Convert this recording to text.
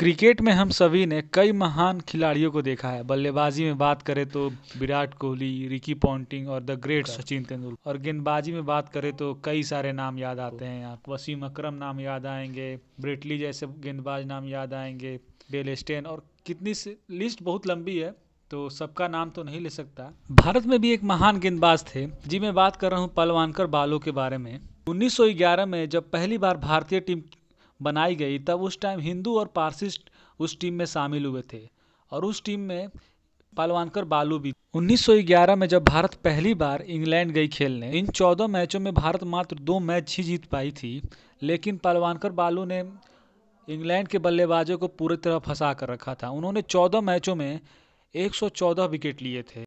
cricket में हम सभी ने कई महान खिलाड़ियों को देखा है बल्लेबाजी में बात करें तो विराट कोहली रिकी पॉन्टिंग और द ग्रेट सचिन तेंदुलकर और गेंदबाजी में बात करें तो कई सारे नाम याद आते हैं यहाँ वसीम अकरम नाम याद आएंगे ब्रिटली जैसे गेंदबाज नाम याद आएंगे डेल स्टेन और कितनी लिस्ट बहुत लंबी है तो सबका नाम तो नहीं ले सकता भारत में भी एक महान गेंदबाज थे जी मैं बात कर रहा हूँ पलवानकर बालों के बारे में 1911 में जब पहली बार भारतीय टीम बनाई गई तब उस टाइम हिंदू और पारसिस्ट उस टीम में शामिल हुए थे और उस टीम में पालवानकर बालू भी 1911 में जब भारत पहली बार इंग्लैंड गई खेलने इन 14 मैचों में भारत मात्र दो मैच ही जीत पाई थी लेकिन पालवानकर बालू ने इंग्लैंड के बल्लेबाजों को पूरी तरह फंसा कर रखा था उन्होंने 14 मैचों में 114 विकेट लिए थे